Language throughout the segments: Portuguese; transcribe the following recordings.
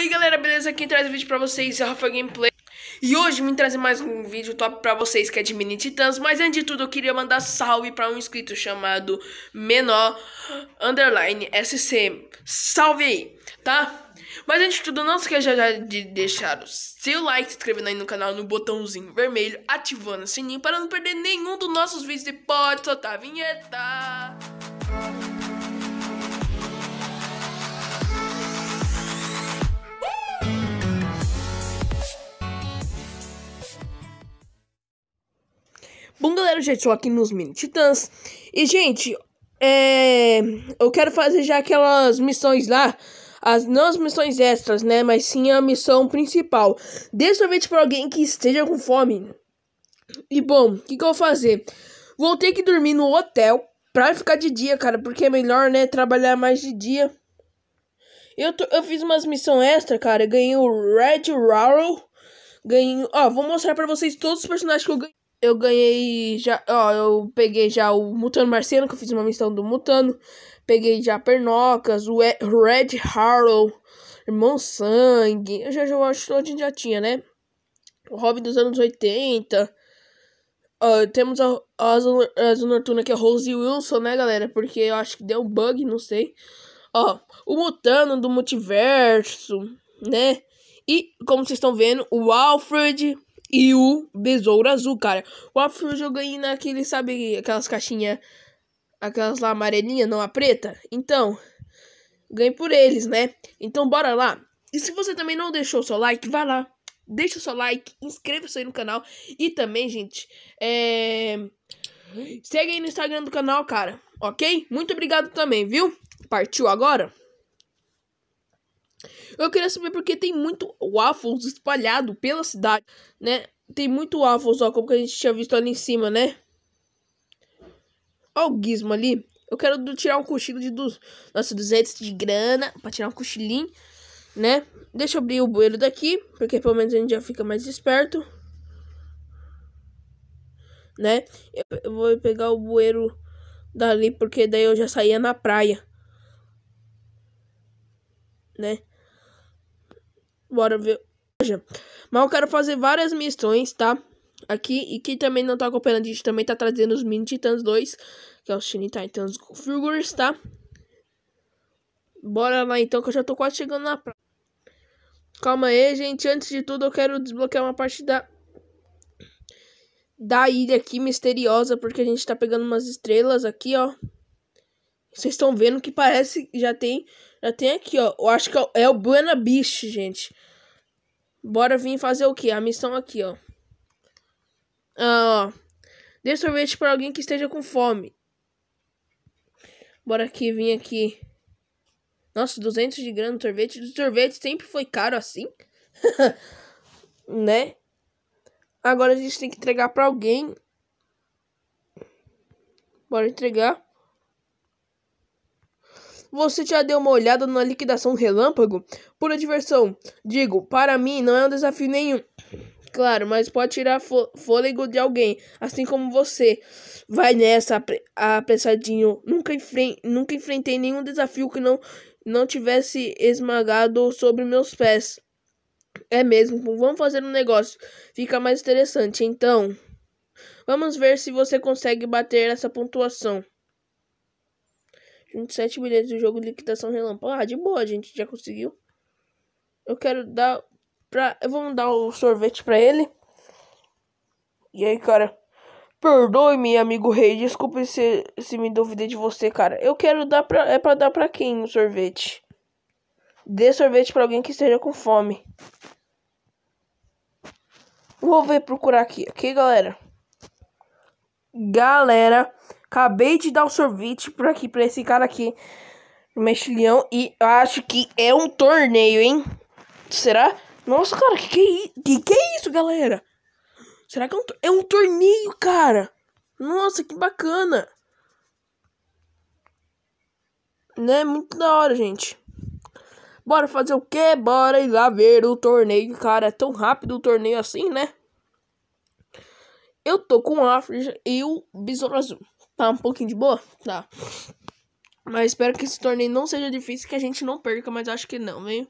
aí galera, beleza? Quem traz o vídeo pra vocês é o Rafa Gameplay E hoje vim trazer mais um vídeo top pra vocês que é de Mini Titãs Mas antes de tudo eu queria mandar salve pra um inscrito chamado Menor Underline SC Salve aí, tá? Mas antes de tudo não se esqueça de deixar o seu like, se inscrevendo aí no canal no botãozinho vermelho Ativando o sininho para não perder nenhum dos nossos vídeos e pode soltar a vinheta Música Bom, galera, gente, estou aqui nos Mini Titãs. E, gente, é... eu quero fazer já aquelas missões lá. As, não as missões extras, né? Mas sim a missão principal. Dê sorvete para alguém que esteja com fome. E, bom, o que, que eu vou fazer? Vou ter que dormir no hotel pra ficar de dia, cara. Porque é melhor, né? Trabalhar mais de dia. Eu, tô, eu fiz umas missões extra, cara. Ganhei o Red Raro. Ganhei... Ó, vou mostrar pra vocês todos os personagens que eu ganhei eu ganhei já, ó, eu peguei já o Mutano Marciano, que eu fiz uma missão do Mutano. Peguei já Pernocas, o Red Harrow, Irmão Sangue. Eu já, já acho que já tinha, né? O Robin dos anos 80. Uh, temos a, a, a Noturna que é Rose Wilson, né, galera? Porque eu acho que deu um bug, não sei. Ó, o Mutano do Multiverso, né? E, como vocês estão vendo, o Alfred, e o Besouro Azul, cara. O Afrojo eu ganhei naquele, sabe, aquelas caixinhas, aquelas lá amarelinha, não a preta? Então, ganhei por eles, né? Então bora lá. E se você também não deixou o seu like, vai lá. Deixa o seu like, inscreva-se aí no canal. E também, gente, é... Segue aí no Instagram do canal, cara. Ok? Muito obrigado também, viu? Partiu agora? Eu queria saber porque tem muito waffles espalhado pela cidade, né? Tem muito waffles, ó, como a gente tinha visto ali em cima, né? Ó o gizmo ali. Eu quero tirar um cochilo de dos nossos 200 de grana para tirar um cochilinho, né? Deixa eu abrir o bueiro daqui, porque pelo menos a gente já fica mais esperto. Né? Eu, eu vou pegar o bueiro dali, porque daí eu já saía na praia. Né? Bora ver. Mas eu quero fazer várias missões, tá? Aqui, e quem também não tá acompanhando, a gente também tá trazendo os Mini Titans 2, que é os Shin Titans Figures, tá? Bora lá então, que eu já tô quase chegando na praia. Calma aí, gente. Antes de tudo, eu quero desbloquear uma parte da... Da ilha aqui, misteriosa, porque a gente tá pegando umas estrelas aqui, ó. Vocês estão vendo que parece que já tem. Já tem aqui, ó. Eu acho que é o é Buena Beach, gente. Bora vir fazer o que? A missão aqui, ó. Ah, ó. Dê sorvete para alguém que esteja com fome. Bora aqui, vim aqui. Nossa, 200 de grana no sorvete. O sorvete sempre foi caro assim. né? Agora a gente tem que entregar para alguém. Bora entregar. Você já deu uma olhada na liquidação relâmpago? Pura diversão. Digo, para mim não é um desafio nenhum. Claro, mas pode tirar fôlego de alguém, assim como você. Vai nessa, apressadinho. Nunca, enfre nunca enfrentei nenhum desafio que não, não tivesse esmagado sobre meus pés. É mesmo, vamos fazer um negócio. Fica mais interessante, então. Vamos ver se você consegue bater essa pontuação. 27 bilhetes do jogo de liquidação relâmpago. Ah, de boa, a gente já conseguiu. Eu quero dar pra... Eu vou mandar o sorvete pra ele. E aí, cara... Perdoe-me, amigo rei. Desculpe se, se me duvidei de você, cara. Eu quero dar pra... É pra dar pra quem o sorvete? Dê sorvete pra alguém que esteja com fome. Vou ver procurar aqui. Ok, galera? Galera... Acabei de dar o um sorvete por aqui, pra esse cara aqui. o Mexilhão. E acho que é um torneio, hein? Será? Nossa, cara, que que é, que, que é isso, galera? Será que é um, é um torneio, cara? Nossa, que bacana. Né? Muito da hora, gente. Bora fazer o quê? Bora ir lá ver o torneio, cara. É tão rápido o torneio assim, né? Eu tô com o Afro e o Besouro Azul tá um pouquinho de boa? Tá. Mas espero que esse torneio não seja difícil, que a gente não perca, mas acho que não, hein?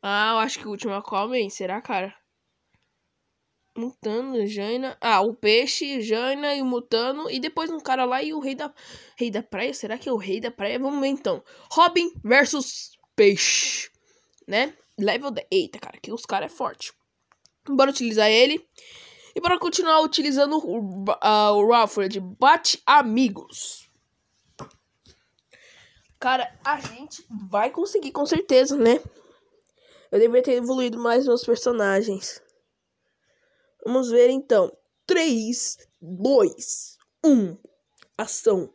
Ah, eu acho que o último é qual, hein? Será, cara? Mutano, Jaina. Ah, o peixe, Jaina e o Mutano. E depois um cara lá e o rei da. Rei da praia? Será que é o rei da praia? Vamos ver então. Robin versus peixe. Né? Level 10. Eita, cara, que os caras é forte. Bora utilizar ele. E para continuar utilizando o, uh, bate amigos. Cara, a gente vai conseguir com certeza, né? Eu deveria ter evoluído mais meus personagens. Vamos ver então. 3, 2, 1. Ação.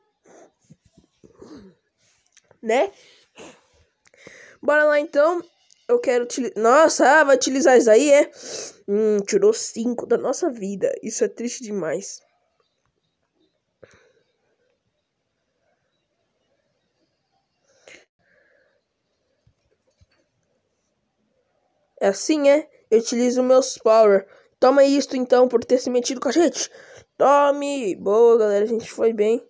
Né? Bora lá então. Eu quero utilizar. Nossa, ah, vai utilizar isso aí, é? Hum, tirou cinco da nossa vida. Isso é triste demais. É assim, é? Eu utilizo meus power. Toma isto então por ter se metido com a gente. Tome! Boa, galera, a gente foi bem.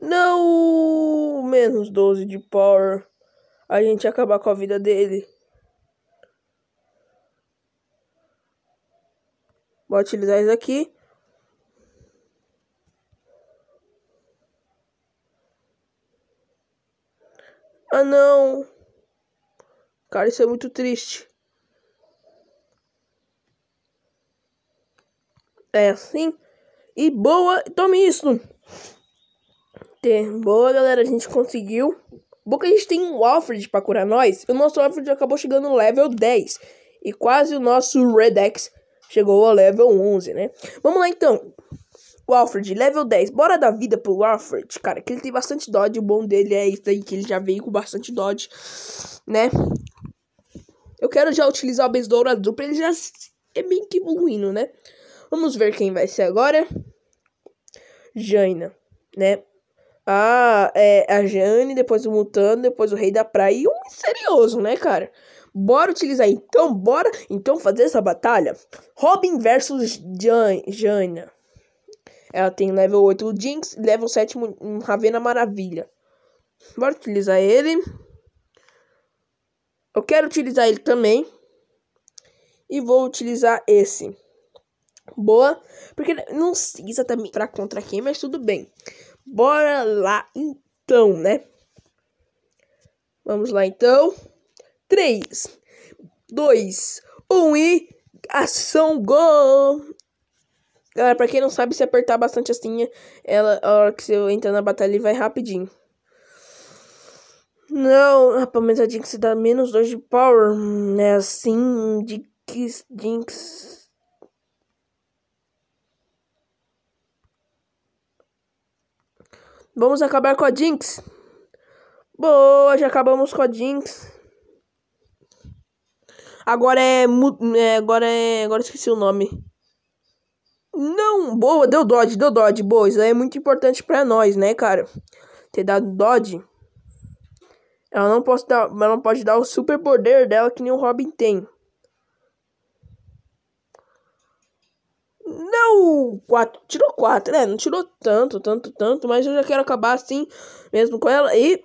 Não! Menos 12 de power a gente acabar com a vida dele. Vou utilizar isso aqui. Ah, não. Cara, isso é muito triste. É assim. E boa. Tome isso. Tem. Boa, galera. A gente conseguiu. Bom que a gente tem um Alfred para curar nós, o nosso Alfred acabou chegando no level 10. E quase o nosso Redex chegou ao level 11, né? Vamos lá então. O Alfred, level 10. Bora dar vida pro Alfred, cara, que ele tem bastante dodge. O bom dele é isso aí, que ele já veio com bastante dodge, né? Eu quero já utilizar o Besouro Azul pra ele já... É meio que evoluindo, né? Vamos ver quem vai ser agora. Jaina, né? a, é, a Jane, depois o Mutano, depois o Rei da Praia e um misterioso, né, cara? Bora utilizar então, bora então fazer essa batalha. Robin versus Jane. Ela tem level 8 o Jinx, level 7 um Ravena Maravilha. Bora utilizar ele. Eu quero utilizar ele também. E vou utilizar esse. Boa. Porque não sei exatamente pra contra quem, mas tudo bem. Bora lá então, né? Vamos lá então. 3, 2, 1 e ação, gol! Galera, pra quem não sabe, se apertar bastante assim, ela, a hora que você entra na batalha, ele vai rapidinho. Não, rapaz, a Jinx dá menos 2 de power, né? Assim, de que Jinx Vamos acabar com a Jinx. Boa, já acabamos com a Jinx. Agora é, é agora é, agora esqueci o nome. Não, boa, deu dodge, deu dodge, boa. Isso aí é muito importante para nós, né, cara? Ter dado dodge. Ela não, pode dar, ela não pode dar o super poder dela que nem o Robin tem. Não! Quatro. Tirou quatro, né? Não tirou tanto, tanto, tanto, mas eu já quero acabar assim mesmo com ela. E.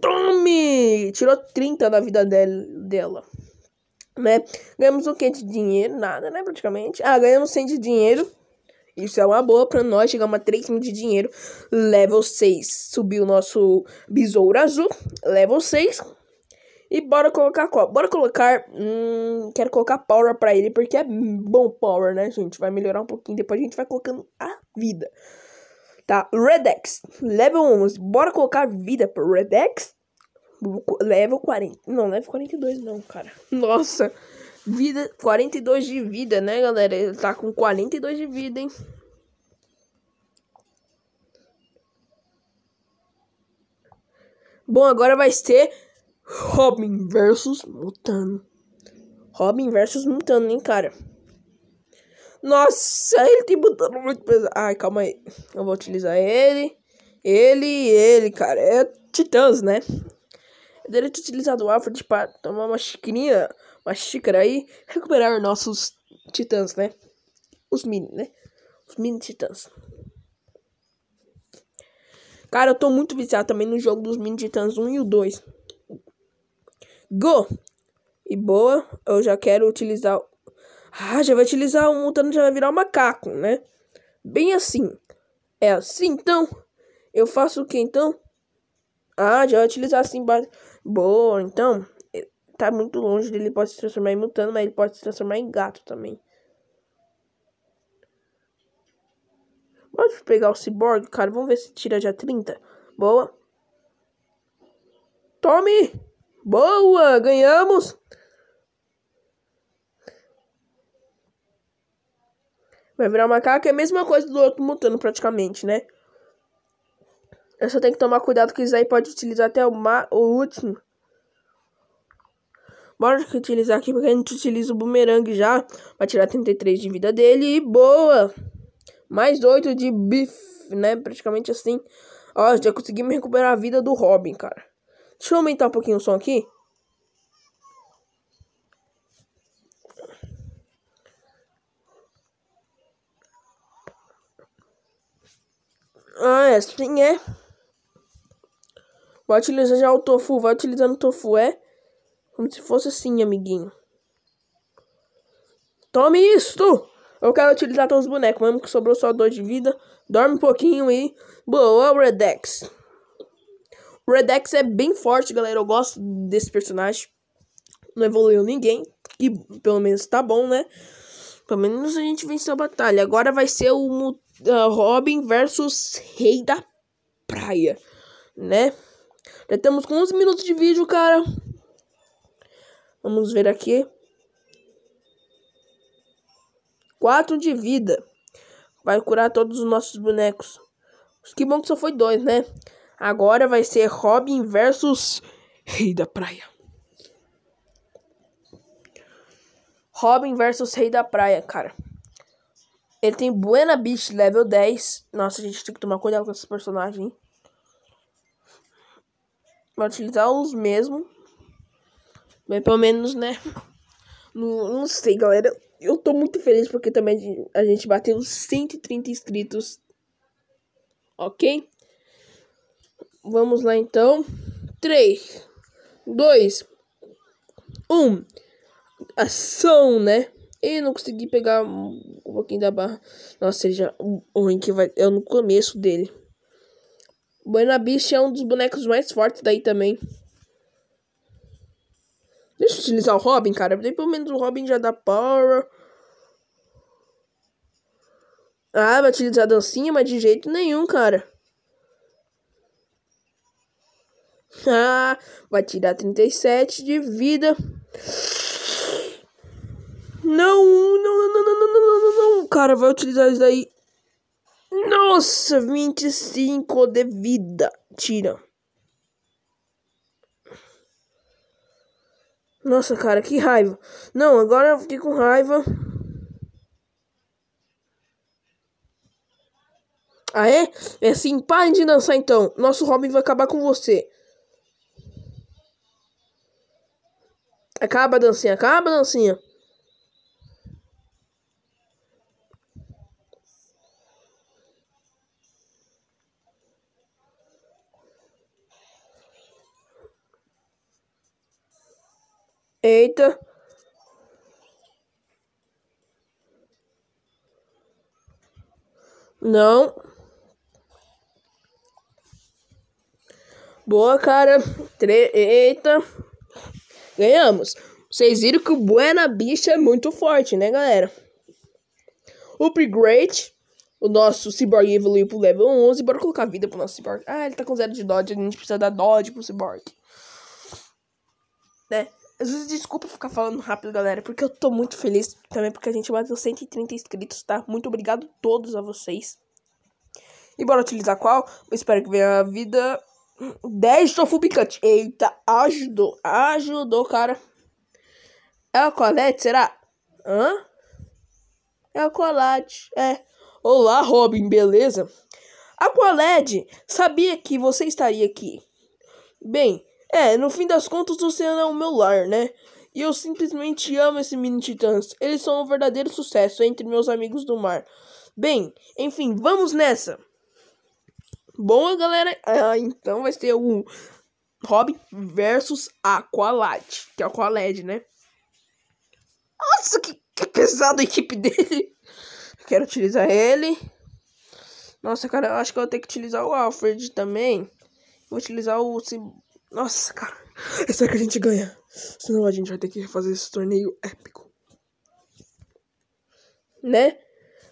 Tome! Tirou 30 da vida dela. Né? Ganhamos o que de dinheiro? Nada, né? Praticamente. Ah, ganhamos 100 de dinheiro. Isso é uma boa pra nós. Chegamos a 3 mil de dinheiro. Level 6. Subiu o nosso besouro azul. Level 6. E bora colocar qual? Bora colocar. Hum, quero colocar power pra ele, porque é bom power, né, gente? Vai melhorar um pouquinho. Depois a gente vai colocando a vida. Tá, Redex, level 11. Bora colocar vida pro Redex. Level 40. Não, level 42 não, cara. Nossa. Vida, 42 de vida, né, galera? Ele tá com 42 de vida, hein? Bom, agora vai ser Robin versus Mutano. Robin versus Mutano, hein, cara? Nossa, ele tem Mutano muito pesado. Ai, calma aí. Eu vou utilizar ele. Ele e ele, cara. É Titãs, né? Eu deveria ter utilizado o Alfred para tomar uma xicrinha, uma xícara aí. Recuperar nossos Titãs, né? Os mini, né? Os mini Titãs. Cara, eu tô muito viciado também no jogo dos mini Titãs 1 e o 2. Go! E boa, eu já quero utilizar. Ah, já vai utilizar o mutano, já vai virar um macaco, né? Bem assim. É assim então? Eu faço o que então? Ah, já vai utilizar assim. Boa, então. Tá muito longe dele, pode se transformar em mutano, mas ele pode se transformar em gato também. Pode pegar o cyborg, cara. Vamos ver se tira já 30. Boa. Tome! Boa, ganhamos. Vai virar um macaco, é a mesma coisa do outro mutando praticamente, né? Eu é só tenho que tomar cuidado que isso aí pode utilizar até o, ma o último. Bora utilizar aqui, porque a gente utiliza o bumerangue já. Vai tirar 33 de vida dele e boa! Mais 8 de bife, né? Praticamente assim. Ó, já consegui me recuperar a vida do Robin, cara. Deixa eu aumentar um pouquinho o som aqui. Ah, é assim, é. Vai utilizar já o tofu, vai utilizando o tofu, é? Como se fosse assim, amiguinho. Tome isto! Eu quero utilizar todos os bonecos, mesmo que sobrou só dois de vida. Dorme um pouquinho e... Boa, Redex! Redex é bem forte, galera. Eu gosto desse personagem. Não evoluiu ninguém. e pelo menos tá bom, né? Pelo menos a gente venceu a batalha. Agora vai ser o uh, Robin versus Rei da Praia, né? Já estamos com 11 minutos de vídeo, cara. Vamos ver aqui. 4 de vida. Vai curar todos os nossos bonecos. Que bom que só foi dois, né? Agora vai ser Robin versus Rei da Praia. Robin versus Rei da Praia, cara. Ele tem Buena Beach level 10. Nossa, a gente tem que tomar cuidado com esse personagem. Hein? Vai utilizar os mesmos. Mas pelo menos, né? Não, não sei, galera. Eu tô muito feliz porque também a gente bateu 130 inscritos. Ok? Vamos lá então. 3, 2, 1. Ação, né? E não consegui pegar um pouquinho da barra. Nossa, ele já. O ruim que vai. É no começo dele. Buena Beast é um dos bonecos mais fortes daí também. Deixa eu utilizar o Robin, cara. pelo menos o Robin já dá power. Ah, vai utilizar a dancinha, mas de jeito nenhum, cara. Ah, vai tirar 37 de vida. Não, não, não, não, não, não, não, não, cara, vai utilizar isso daí. Nossa, 25 de vida. Tira. Nossa, cara, que raiva. Não, agora eu fiquei com raiva. Ah, é? É assim, parem de dançar então. Nosso Robin vai acabar com você. Acaba a dancinha, acaba a dancinha. Eita. Não. Boa, cara. Tre Eita. Ganhamos. Vocês viram que o Buena Bicha é muito forte, né, galera? Upgrade. O nosso Cyborg evoluiu pro level 11. Bora colocar vida pro nosso Cyborg. Ah, ele tá com zero de Dodge. A gente precisa dar Dodge pro Cyborg. Né? Desculpa ficar falando rápido, galera, porque eu tô muito feliz também porque a gente bateu 130 inscritos, tá? Muito obrigado a todos a vocês. E bora utilizar qual? Eu espero que venha a vida 10 sofubicante. Eita, ajudou. Ajudou, cara. É o Colette, será? Hã? É o Colette, é. Olá, Robin, beleza? A Colette sabia que você estaria aqui. Bem, é, no fim das contas, o oceano é o meu lar, né? E eu simplesmente amo esse mini titãs. Eles são um verdadeiro sucesso entre meus amigos do mar. Bem, enfim, vamos nessa! Bom, galera, é, então vai ser o Robin versus Aqualad, que é o Aqualad, né? Nossa, que, que pesado a equipe dele. Quero utilizar ele. Nossa, cara, eu acho que eu vou ter que utilizar o Alfred também. Vou utilizar o... Nossa, cara. É Será que a gente ganha? Senão a gente vai ter que fazer esse torneio épico. Né?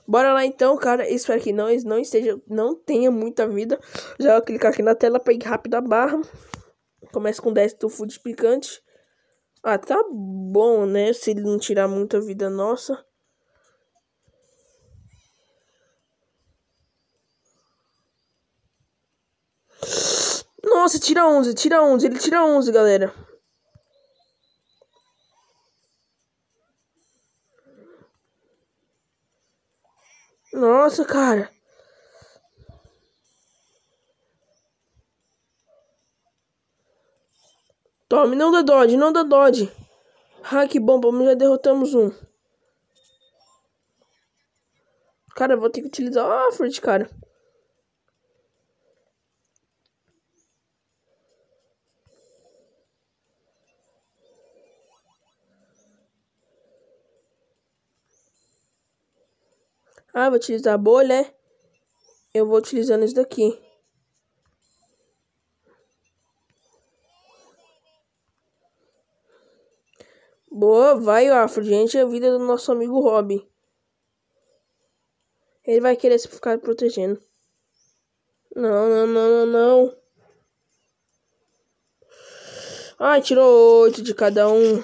Bora lá então, cara. Espero que não, não esteja, não tenha muita vida. Já vou clicar aqui na tela para ir rápido a barra. Começa com 10 tofu de picante. Ah, tá bom, né? Se ele não tirar muita vida nossa. Nossa, tira 11, tira 11, ele tira 11, galera. Nossa, cara. Tome, não dá dodge, não dá dodge. Ah, que bom, vamos já derrotamos um. Cara, vou ter que utilizar o Alfred, cara. Ah, vou utilizar a bolha. É? Eu vou utilizando isso daqui. Boa, vai, Afro. Gente, é a vida do nosso amigo Rob. Ele vai querer se ficar protegendo. Não, não, não, não, não. Ai, tirou oito de cada um.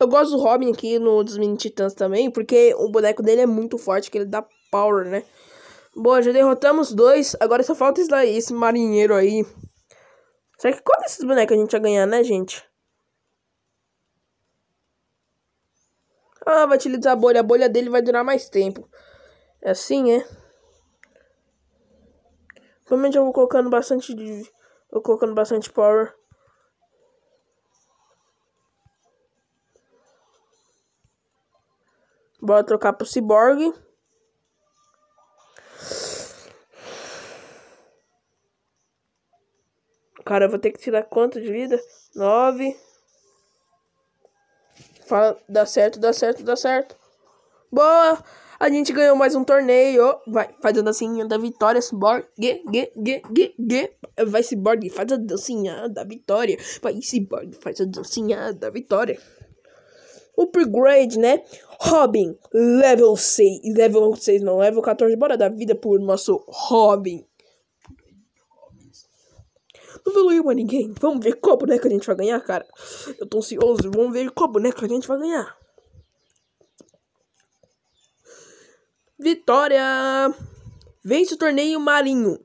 Eu gosto do Robin aqui no dos Titãs também, porque o boneco dele é muito forte, que ele dá power, né? Boa, já derrotamos dois. Agora só falta esse, daí, esse marinheiro aí. Será que quantos desses bonecos a gente vai ganhar, né, gente? Ah, vai utilizar a bolha. A bolha dele vai durar mais tempo. É assim, é? Provavelmente eu vou colocando bastante... Vou colocando bastante power. Bora trocar pro Cyborg. Cara, eu vou ter que tirar quanto de vida? 9. Fala, dá certo, dá certo, dá certo. Boa! A gente ganhou mais um torneio. Vai, faz a dancinha da vitória, Cyborg. Gue, Vai, Cyborg, faz a dancinha da vitória. Vai, Cyborg, faz a dancinha da vitória upgrade, né? Robin, level 6. Level 6 não, level 14. Bora dar vida por nosso Robin. Não evoluiu mais ninguém. Vamos ver qual boneco a gente vai ganhar, cara. Eu tô ansioso. Vamos ver qual boneco a gente vai ganhar. Vitória! Vence o torneio Marinho.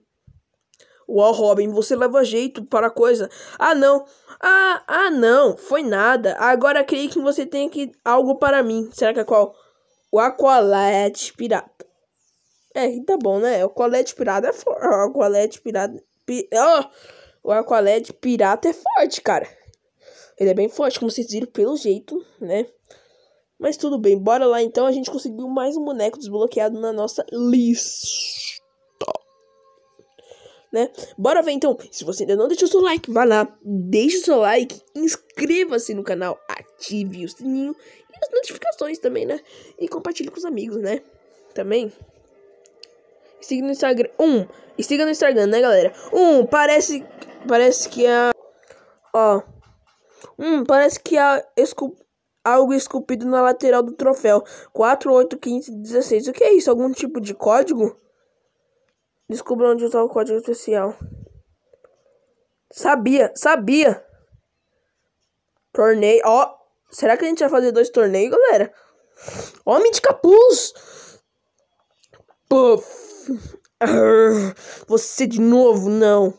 Uau, Robin, você leva jeito para a coisa. Ah, não. Ah, ah, não. Foi nada. Agora creio que você tem aqui algo para mim. Será que é qual? O Aqualete Pirata. É, tá bom, né? O Aqualete Pirata é forte. O Aqualete Pirata... Pi... Oh! O Aqualete Pirata é forte, cara. Ele é bem forte, como vocês viram, pelo jeito, né? Mas tudo bem, bora lá então. A gente conseguiu mais um boneco desbloqueado na nossa lista né? Bora ver então. Se você ainda não deixou seu like, vá lá, deixe seu like, inscreva-se no canal, ative o sininho e as notificações também, né? E compartilhe com os amigos, né? Também. Siga no Instagram. Um, e siga no Instagram, né, galera? Um, parece. Parece que a. Ó. Um, parece que a. Esculpa algo esculpido na lateral do troféu. 4, 8, 15, 16. O que é isso? Algum tipo de código? Descubra onde usar o código especial. Sabia, sabia. Torneio, ó. Oh, será que a gente vai fazer dois torneios, galera? Homem de capuz! Puff. você de novo, não.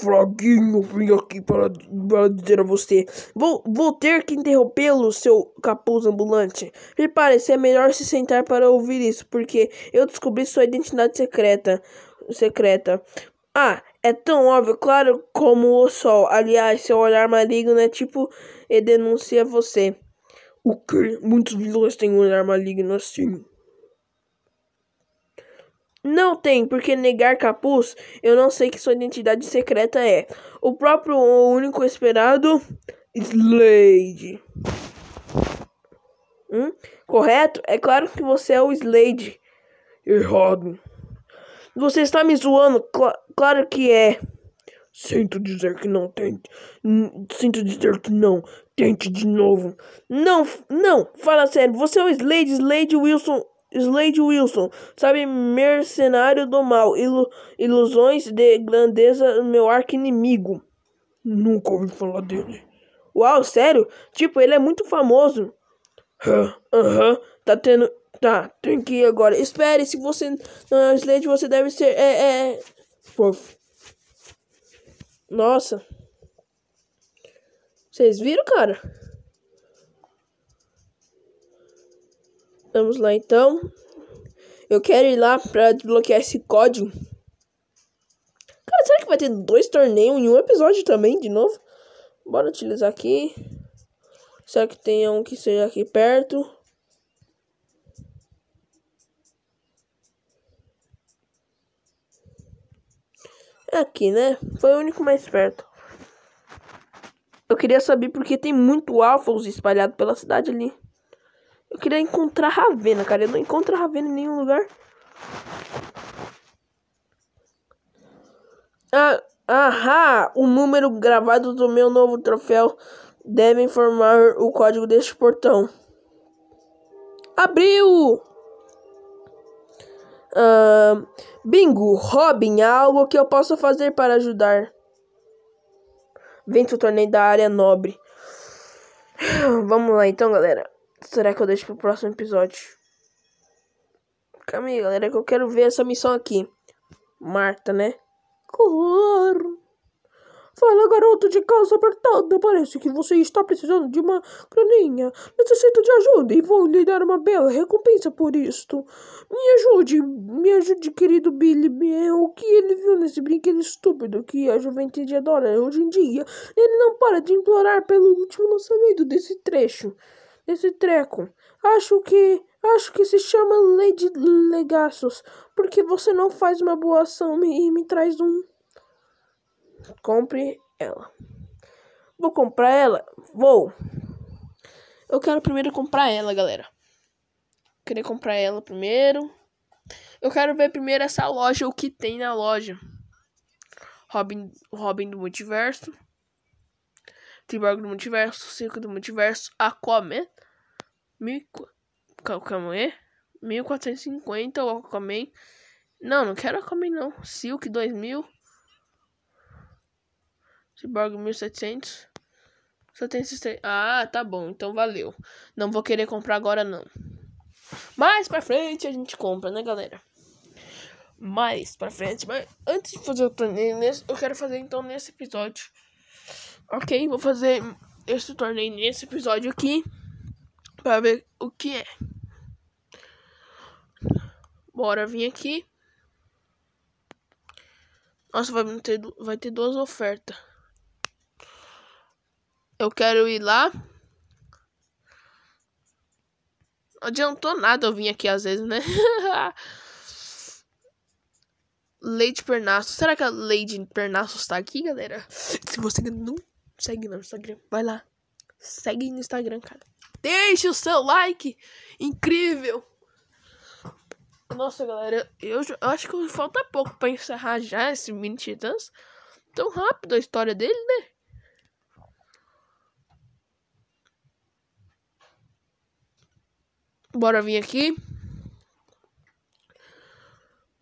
Fraguinho, vim aqui para, para dizer a você. Vou, vou ter que interrompê-lo, seu capuz ambulante. Me parece, é melhor se sentar para ouvir isso, porque eu descobri sua identidade secreta. Secreta. Ah, é tão óbvio, claro como o sol. Aliás, seu olhar maligno é tipo e denuncia você. O que? Muitos vilões têm um olhar maligno assim. Não tem, porque negar capuz, eu não sei que sua identidade secreta é. O próprio o único esperado, Slade. Hum? Correto? É claro que você é o Slade. Errado. Você está me zoando? claro que é. Sinto dizer que não tente. Sinto dizer que não. Tente de novo. Não, não, fala sério. Você é o Slade, Slade Wilson Slade Wilson, sabe, mercenário do mal, ilu ilusões de grandeza, meu arco-inimigo. Nunca ouvi falar dele. Uau, sério? Tipo, ele é muito famoso. Aham, tá tendo... Tá, tem que ir agora. Espere, se você não é Slade, você deve ser... É, é... Fofo. É. Nossa. Vocês viram, cara? Vamos lá então. Eu quero ir lá pra desbloquear esse código. Cara, será que vai ter dois torneios em um episódio também, de novo? Bora utilizar aqui. Será que tem um que seja aqui perto? É aqui, né? Foi o único mais perto. Eu queria saber porque tem muito waffles espalhado pela cidade ali. Eu queria encontrar Ravena, cara. Eu não encontro a Ravena em nenhum lugar. Ah, ahá! O número gravado do meu novo troféu deve informar o código deste portão. Abriu! Ah, bingo! Robin, há algo que eu possa fazer para ajudar. Vento torneio da área nobre. Vamos lá então, galera. Será que eu deixo pro próximo episódio? Calma aí, galera, que eu quero ver essa missão aqui. Marta, né? Claro. Fala, garoto de calça apertada. Parece que você está precisando de uma graninha. Necessito de ajuda e vou lhe dar uma bela recompensa por isto. Me ajude, me ajude, querido Billy. É o que ele viu nesse brinquedo estúpido que a juventude adora hoje em dia. Ele não para de implorar pelo último lançamento desse trecho esse treco. Acho que. Acho que se chama lei de legaços. Porque você não faz uma boa ação e me traz um. Compre ela. Vou comprar ela? Vou. Eu quero primeiro comprar ela, galera. Queria comprar ela primeiro. Eu quero ver primeiro essa loja, o que tem na loja. Robin, Robin do Multiverso. Triborg do Multiverso, Circo do Multiverso, Aquaman Mil... Calma aí. 1450 o Aquaman. Não, não quero Aquaman não. Silk 2000. Cyborg 1700. Só tem esses três. Ah, tá bom. Então valeu. Não vou querer comprar agora não. Mais pra frente a gente compra, né, galera? Mais pra frente. Mas antes de fazer o torneio, nesse, eu quero fazer então nesse episódio. Ok, vou fazer esse torneio nesse episódio aqui para ver o que é. Bora vir aqui. Nossa, vai ter, vai ter duas ofertas. Eu quero ir lá. Não adiantou nada eu vim aqui às vezes, né? Lady Pernaço. Será que a Lady Pernaço está aqui, galera? Se você não segue no Instagram, vai lá. Segue no Instagram, cara. Deixe o seu like. Incrível. Nossa, galera, eu, eu acho que falta pouco para encerrar já esse Mini Titãs. Tão rápido a história dele, né? Bora vir aqui.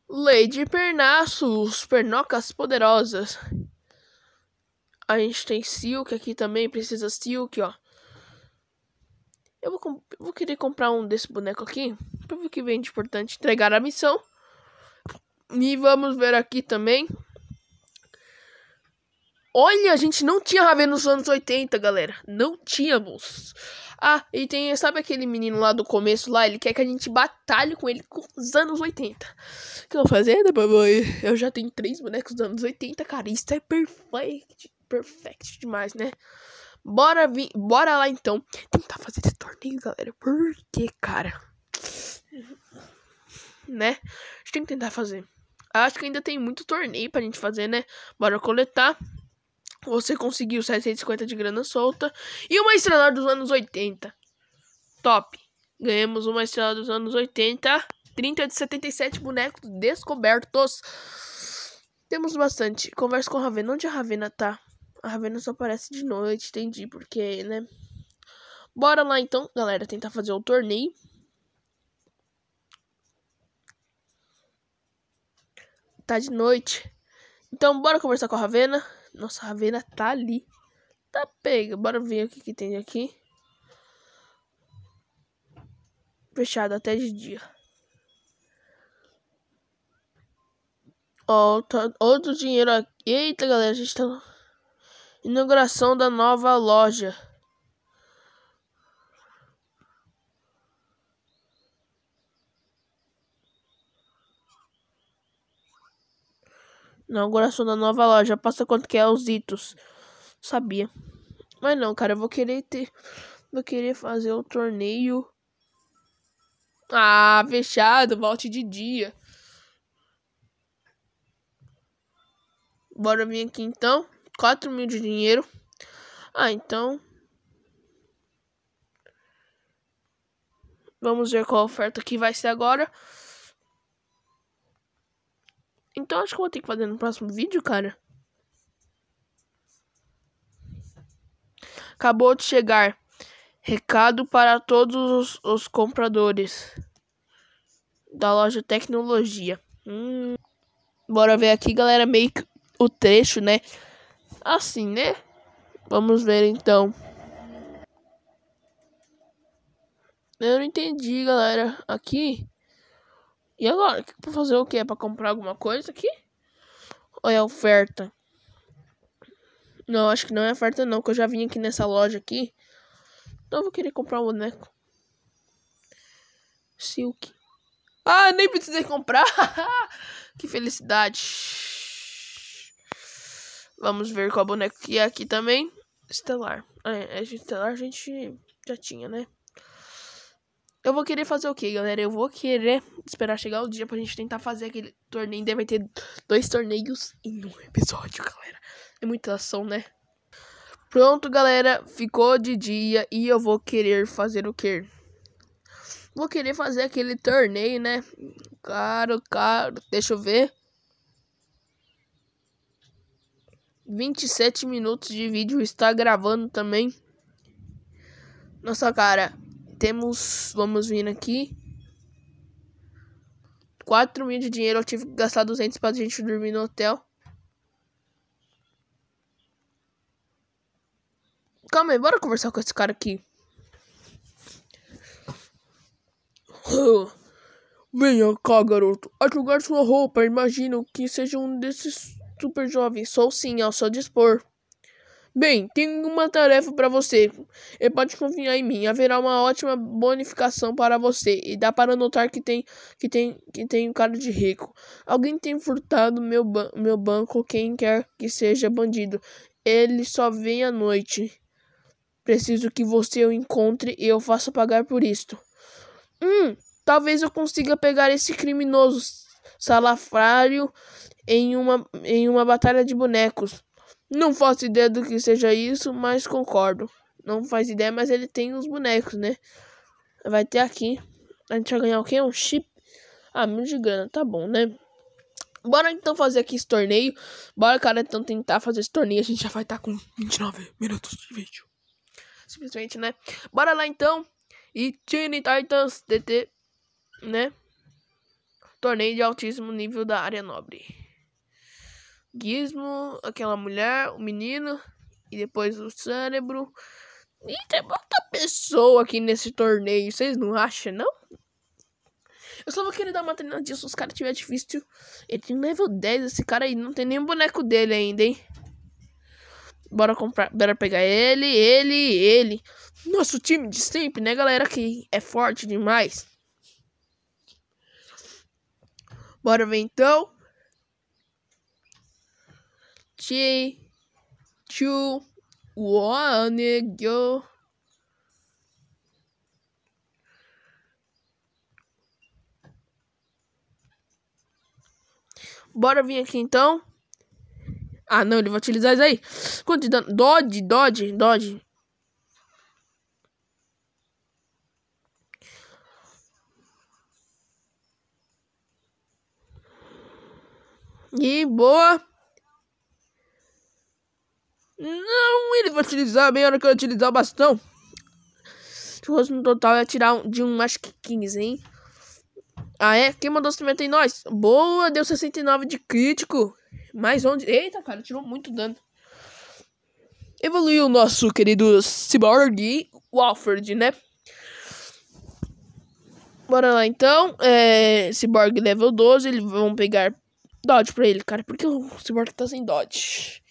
Lady Pernaços, pernocas poderosas. A gente tem Silk aqui também, precisa Silk, ó. Eu vou, vou, querer comprar um desse boneco aqui. Pra ver o que vem de importante. Entregar a missão. E vamos ver aqui também. Olha, a gente não tinha Raven nos anos 80, galera. Não tínhamos. Ah, e tem, sabe aquele menino lá do começo lá? Ele quer que a gente batalhe com ele com os anos 80. O que eu vou fazer, né, papai? Eu já tenho três bonecos dos anos 80, cara. Isso é perfeito. Perfect demais, né? Bora, vir Bora lá então tentar fazer esse torneio, galera. Porque, cara. Né? A gente tem que tentar fazer. Acho que ainda tem muito torneio pra gente fazer, né? Bora coletar. Você conseguiu 750 de grana solta. E uma estrela dos anos 80. Top. Ganhamos uma estrela dos anos 80. 30 de 77 bonecos descobertos. Temos bastante. Conversa com a Ravena. Onde a Ravena tá? A Ravena só aparece de noite, entendi, porque, né? Bora lá então, galera, tentar fazer o torneio. Tá de noite. Então, bora conversar com a Ravena. Nossa, a Ravena tá ali. Tá pega. Bora ver o que, que tem aqui. Fechado até de dia. Ó, oh, tá, outro dinheiro aqui. Eita, galera, a gente tá... Inauguração da nova loja. Inauguração da nova loja. Passa quanto que é os itos. Sabia. Mas não, cara, eu vou querer ter. Vou querer fazer o um torneio. Ah, fechado, volte de dia. Bora vir aqui então. 4 mil de dinheiro. Ah, então. Vamos ver qual oferta que vai ser agora. Então acho que vou ter que fazer no próximo vídeo, cara. Acabou de chegar. Recado para todos os, os compradores da loja Tecnologia. Hum. Bora ver aqui, galera, meio que o trecho, né? assim, né? Vamos ver então. Eu não entendi, galera. Aqui. E agora? Pra fazer o que? Pra comprar alguma coisa aqui? Ou é oferta? Não, acho que não é oferta não, que eu já vim aqui nessa loja aqui. Então eu vou querer comprar um boneco. Silk. Ah, nem precisei comprar. que felicidade. Vamos ver qual boneco que é aqui também. Estelar. É, é, estelar a gente já tinha, né? Eu vou querer fazer o que, galera? Eu vou querer esperar chegar o dia pra gente tentar fazer aquele torneio. Deve ter dois torneios em um episódio, galera. É muita ação, né? Pronto, galera. Ficou de dia e eu vou querer fazer o que? Vou querer fazer aquele torneio, né? Claro, claro. Deixa eu ver. 27 minutos de vídeo está gravando também. Nossa cara, temos, vamos vir aqui. 4 mil de dinheiro, eu tive que gastar 200 para a gente dormir no hotel. Calma aí, bora conversar com esse cara aqui. Venha cá, garoto, Ajudar sua roupa. Imagino que seja um desses super jovem, sou sim ao seu dispor. Bem, tenho uma tarefa para você. E pode confiar em mim. Haverá uma ótima bonificação para você. E dá para notar que tem que tem que tem um cara de rico. Alguém tem furtado meu ba meu banco, quem quer que seja bandido. Ele só vem à noite. Preciso que você o encontre e eu faça pagar por isto. Hum, talvez eu consiga pegar esse criminoso Salafrário em uma, em uma batalha de bonecos. Não faço ideia do que seja isso, mas concordo. Não faz ideia, mas ele tem os bonecos, né? Vai ter aqui. A gente vai ganhar o quê? Um chip? Ah, mil de grana, tá bom, né? Bora então fazer aqui esse torneio. Bora, cara, então tentar fazer esse torneio. A gente já vai estar tá com 29 minutos de vídeo. Simplesmente, né? Bora lá então. E Tini Titans TT, né? torneio de altíssimo nível da área nobre. Gizmo, aquela mulher, o menino e depois o cérebro. E tem é muita pessoa aqui nesse torneio, vocês não acham, não? Eu só vou querer dar uma treinadinha se os caras tiver difícil. Ele tem level 10, esse cara aí. Não tem nem boneco dele ainda, hein? Bora comprar, bora pegar ele, ele ele. Nosso time de sempre, né, galera? Que é forte demais. Bora ver então. Three, two, one, go. Bora vir aqui então. Ah, não, ele vai utilizar isso aí. Quanto de dano? Dodge, dodge, dodge. E boa. Não, ele vai utilizar bem a hora que eu utilizar o bastão. fosse no total ia tirar um, de um, acho que 15, hein? Ah, é? Quem mandou 50 em nós? Boa, deu 69 de crítico. Mais onde? Eita, cara, tirou muito dano. Evoluiu o nosso querido Cyborg, o Alfred, né? Bora lá, então. É, Cyborg level 12, eles vão pegar dodge pra ele, cara. Porque o Cyborg tá sem dodge.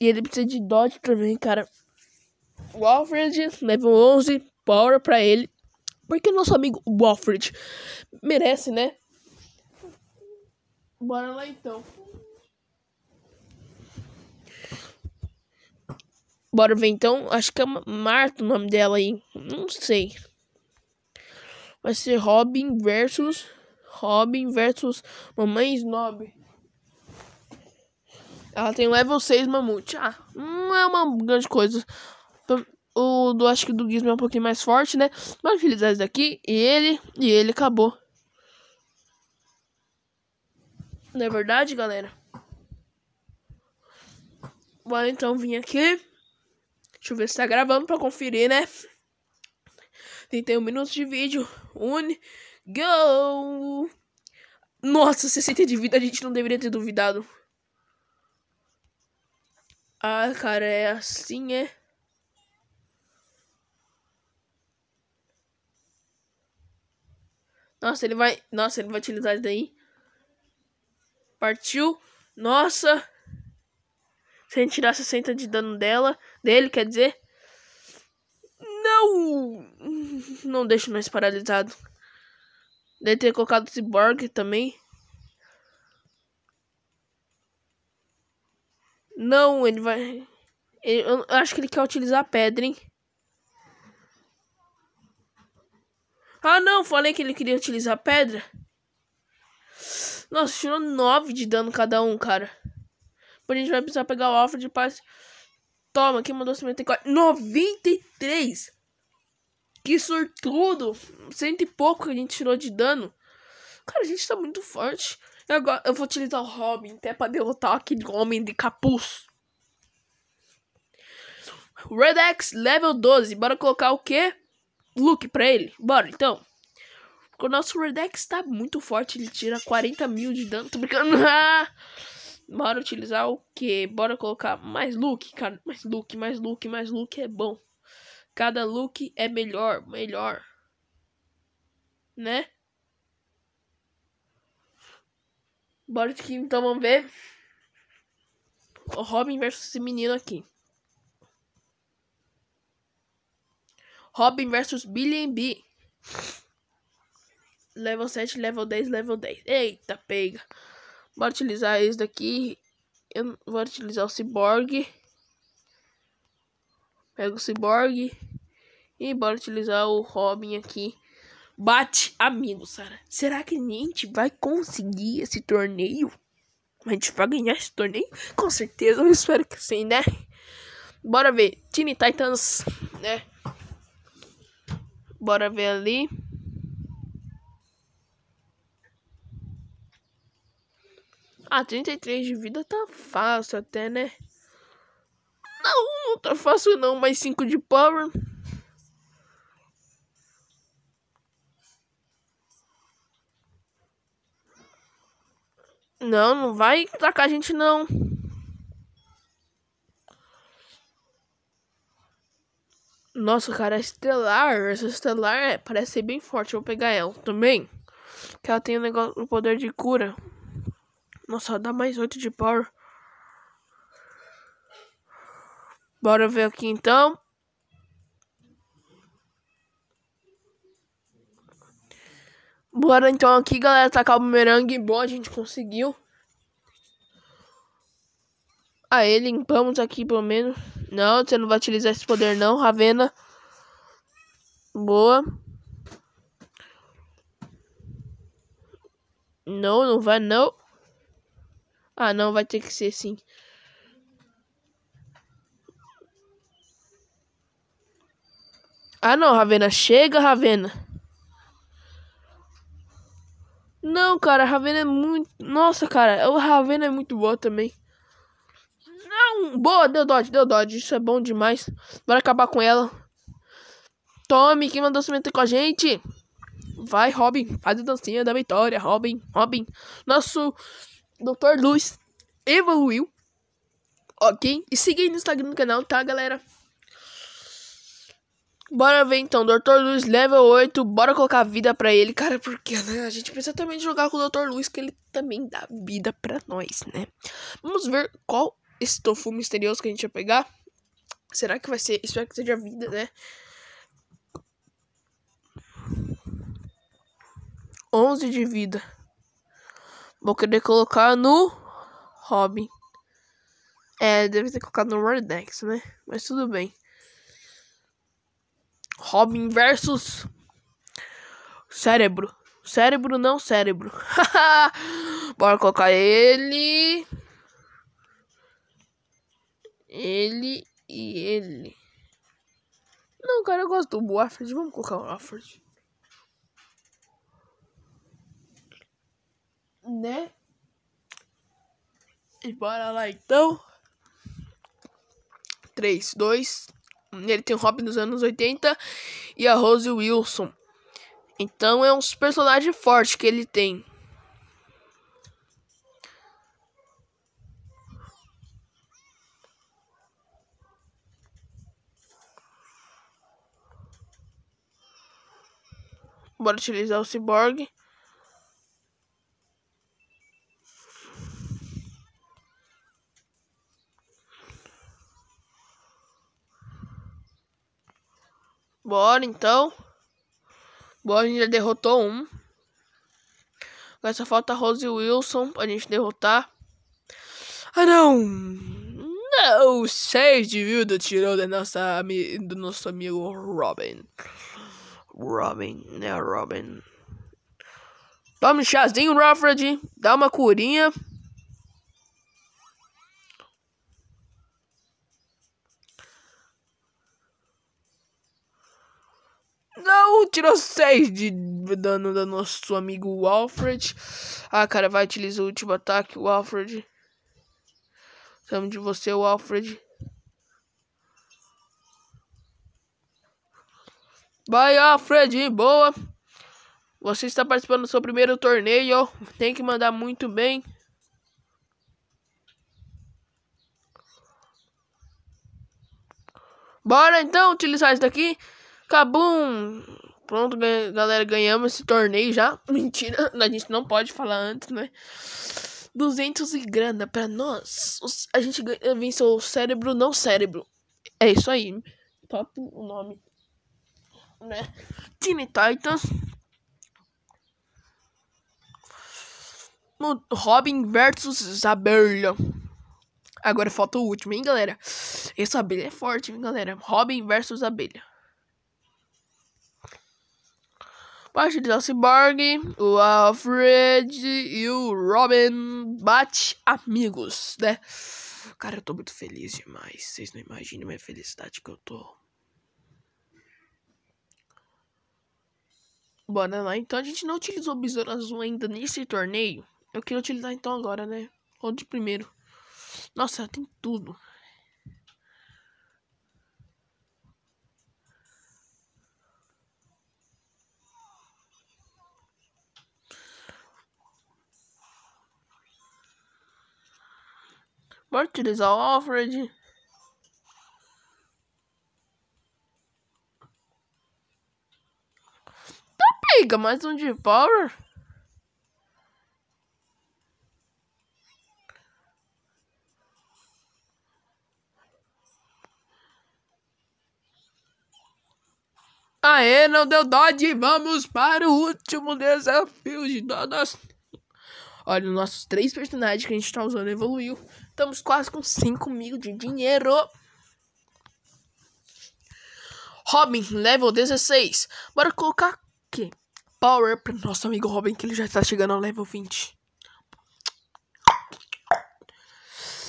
E ele precisa de dodge também, cara. O Alfred, level 11, power pra ele. Porque nosso amigo o Alfred merece, né? Bora lá então. Bora ver então. Acho que é Marta o nome dela aí. Não sei. Vai ser Robin versus Robin versus Mamãe Snob. Ela tem level 6 mamute. Ah, não é uma grande coisa. Então, o do acho que do Gizmo é um pouquinho mais forte, né? Mas utilizar esse daqui. E ele. E ele acabou. Não é verdade, galera? Bora então vir aqui. Deixa eu ver se tá gravando pra conferir, né? Tem um minuto de vídeo. Une. Go! Nossa, 60 de vida, a gente não deveria ter duvidado. Ah, cara, é assim, é? Nossa, ele vai... Nossa, ele vai utilizar isso daí. Partiu. Nossa. Sem tirar 60 de dano dela... Dele, quer dizer... Não! Não deixa mais paralisado. Deve ter colocado Cyborg também. Não, ele vai... Ele, eu acho que ele quer utilizar a pedra, hein? Ah, não, falei que ele queria utilizar a pedra. Nossa, tirou 9 de dano cada um, cara. Por a gente vai precisar pegar o Alfred de paz. Toma, quem mandou 54? 93! Que sortudo! Cento e pouco que a gente tirou de dano. Cara, a gente tá muito forte. E agora eu vou utilizar o Robin até pra derrotar aquele homem de capuz. Redex level 12. Bora colocar o quê? Look pra ele. Bora, então. Porque o nosso Redex tá muito forte. Ele tira 40 mil de dano. Tô brincando. Bora utilizar o quê? Bora colocar mais look, cara. Mais look, mais look, mais look é bom. Cada look é melhor, melhor. Né? Bora aqui então vamos ver. O Robin versus esse menino aqui. Robin versus Billy B. Level 7, level 10, level 10. Eita, pega. Bora utilizar esse daqui. Eu vou utilizar o Cyborg. Pega o Cyborg. E bora utilizar o Robin aqui. Bate, amigo, Sara. Será que a gente vai conseguir esse torneio? A gente vai ganhar esse torneio? Com certeza, eu espero que sim, né? Bora ver. Teen Titans, né? Bora ver ali. Ah, 33 de vida tá fácil até, né? Não, não tá fácil não, mais 5 de power. Não, não vai atacar a gente não. Nossa, cara, Estelar. Essa Estelar é, parece ser bem forte. Eu vou pegar ela também. Que ela tem o um negócio, o um poder de cura. Nossa, dá mais 8 de power. Bora ver aqui então. Bora então aqui, galera, tacar o bumerangue. Bom, a gente conseguiu. Aê, limpamos aqui pelo menos. Não, você não vai utilizar esse poder não, Ravena. Boa. Não, não vai não. Ah, não, vai ter que ser sim. Ah, não, Ravena. Chega, Ravena. Não, cara, a Ravena é muito. Nossa, cara, a Ravena é muito boa também. Não, boa, deu dodge, deu dodge. Isso é bom demais. Bora acabar com ela. Tome, quem mandou se meter com a gente? Vai, Robin, faz a dancinha da vitória, Robin, Robin. Nosso Dr. Luz evoluiu. Ok? E siga aí no Instagram do canal, tá, galera? Bora ver então, Dr. Luiz level 8, bora colocar vida pra ele, cara, porque né, a gente precisa também jogar com o Dr. Luiz, que ele também dá vida pra nós, né? Vamos ver qual esse tofu misterioso que a gente vai pegar. Será que vai ser? Espero que seja vida, né? 11 de vida. Vou querer colocar no Robin. É, deve ter colocado no Rodex, né? Mas tudo bem. Robin versus cérebro. Cérebro não cérebro. Bora colocar ele. Ele e ele. Não, cara, eu gosto do Alfred. Vamos colocar o Alfred. Né? E bora lá então. 3, 2, ele tem o Robin dos anos 80 e a Rose Wilson. Então é um personagem forte que ele tem. Bora utilizar o Cyborg. Bora então. Bora, a gente já derrotou um. Agora só falta Rose Wilson pra gente derrotar. Ah não! Não! 6 de vida tirou da nossa, do nosso amigo Robin. Robin, né, Robin? Toma um chazinho, Rufford. Dá uma curinha. não, tirou 6 de dano do nosso amigo Alfred. Ah, cara, vai utilizar o último ataque, o Alfred. Tamo de você, o Alfred. Vai, Alfred, boa. Você está participando do seu primeiro torneio. Tem que mandar muito bem. Bora então utilizar isso daqui. Cabum! Pronto, galera, ganhamos esse torneio já. Mentira, a gente não pode falar antes, né? 200 e grana pra nós. A gente venceu o cérebro, não cérebro. É isso aí. Top o nome. Né? Teen Titans. Robin versus Abelha. Agora falta o último, hein, galera? Essa abelha é forte, hein, galera? Robin versus Abelha. parte de Cyborg, o Alfred e o Robin bate amigos, né? Cara, eu tô muito feliz demais. Vocês não imaginam a minha felicidade que eu tô. Bora lá. Então a gente não utilizou o Besouro Azul ainda nesse torneio. Eu queria utilizar então agora, né? Ou de primeiro. Nossa, ela tem tudo. Bora utilizar o Alfred. Tá pega, mais um de Power. Aê, não deu dodge. Vamos para o último desafio de dadas. Olha, os nossos três personagens que a gente tá usando evoluiu. Estamos quase com 5 mil de dinheiro. Robin, level 16. Bora colocar que Power para nosso amigo Robin, que ele já está chegando ao level 20.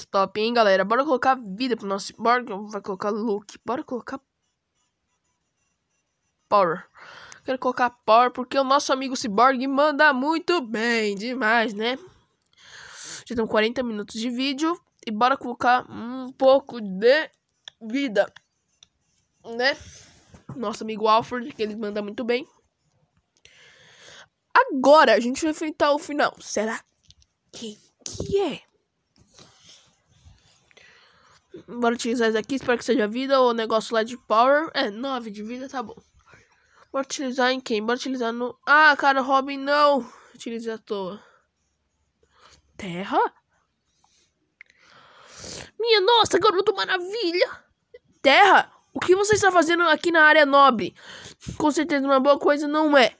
Top, hein, galera? Bora colocar vida pro nosso cyborg. Vai colocar look. Bora colocar Power. Quero colocar Power porque o nosso amigo Cyborg manda muito bem demais, né? Já então, 40 minutos de vídeo. E bora colocar um pouco de vida. Né? Nosso amigo Alfred, que ele manda muito bem. Agora a gente vai enfrentar o final. Será quem que é? Bora utilizar isso aqui, espero que seja vida ou negócio lá de power. É, 9 de vida, tá bom. Bora utilizar em quem? Bora utilizar no... Ah, cara, Robin, não! Utilizei à toa. Terra? Minha nossa, garoto maravilha! Terra, o que você está fazendo aqui na área nobre? Com certeza uma boa coisa não é.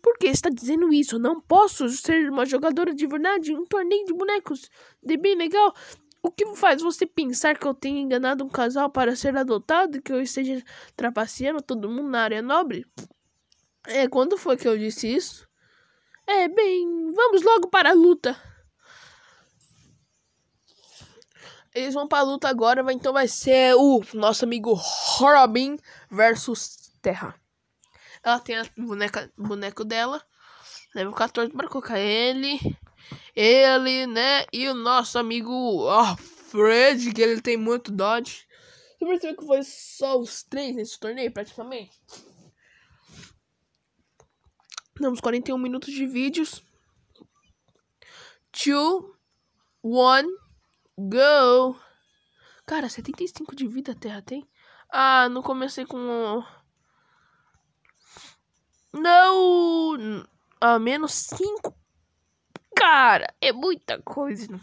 Por que está dizendo isso? Não posso ser uma jogadora de verdade? Um torneio de bonecos de bem legal? O que faz você pensar que eu tenho enganado um casal para ser adotado? Que eu esteja trapaceando todo mundo na área nobre? É, quando foi que eu disse isso? É, bem, vamos logo para a luta. Eles vão para a luta agora, então vai ser o nosso amigo Robin versus Terra. Ela tem a boneca, boneco dela. Level 14 para colocar ele. Ele, né? E o nosso amigo Fred, que ele tem muito dodge. Você percebeu que foi só os três nesse torneio, praticamente? Temos 41 minutos de vídeos. 2, 1, go! Cara, 75 de vida a Terra tem? Ah, não comecei com... Não! ah, menos 5. Cara, é muita coisa. não?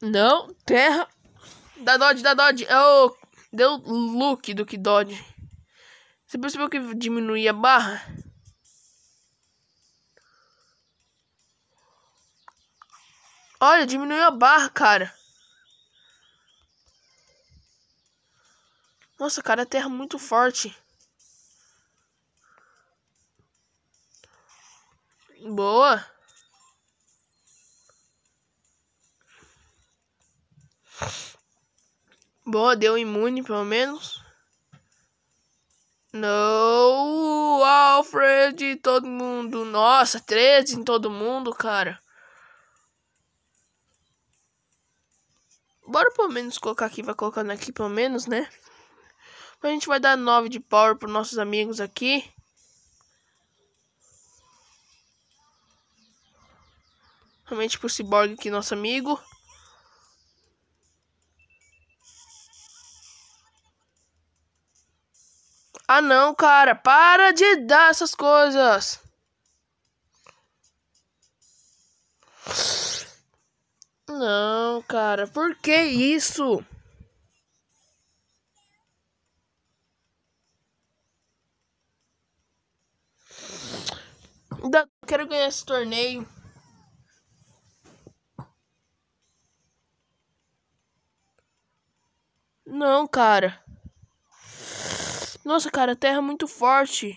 Não, terra. da dodge, da dodge. Oh, deu look do que dodge. Você percebeu que diminuía a barra? Olha, diminuiu a barra, cara. Nossa, cara, a terra é muito forte. Boa. Boa, deu imune, pelo menos. Não, Alfred, todo mundo. Nossa, 13 em todo mundo, cara. Bora pelo menos colocar aqui, vai colocando aqui pelo menos, né? A gente vai dar 9 de power para nossos amigos aqui. Realmente pro Cyborg aqui, nosso amigo. Ah não, cara, para de dar essas coisas. Não, cara, por que isso? quero ganhar esse torneio. Não, cara. Nossa, cara, a terra é muito forte.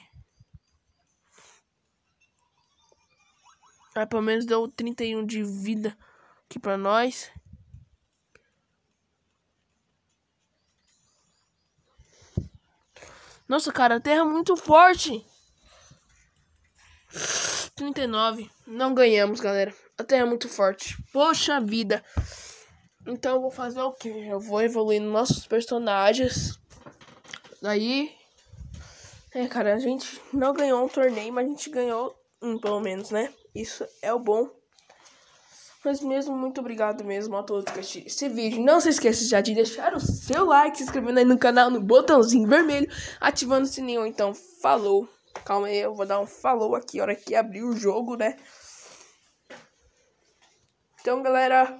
Aí é, pelo menos deu 31 de vida aqui pra nós. Nossa, cara, a terra é muito forte. 39. Não ganhamos, galera. A terra é muito forte. Poxa vida. Então eu vou fazer o quê? Eu vou evoluindo nossos personagens. Daí é, cara, a gente não ganhou um torneio, mas a gente ganhou um, pelo menos, né? Isso é o bom. Mas mesmo, muito obrigado mesmo a todos que assistiram esse vídeo. Não se esqueça já de deixar o seu like, se inscrevendo aí no canal, no botãozinho vermelho, ativando o sininho. Então, falou. Calma aí, eu vou dar um falou aqui, hora que abrir o jogo, né? Então, galera.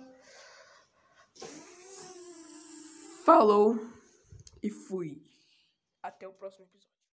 Falou e fui. Até o próximo episódio.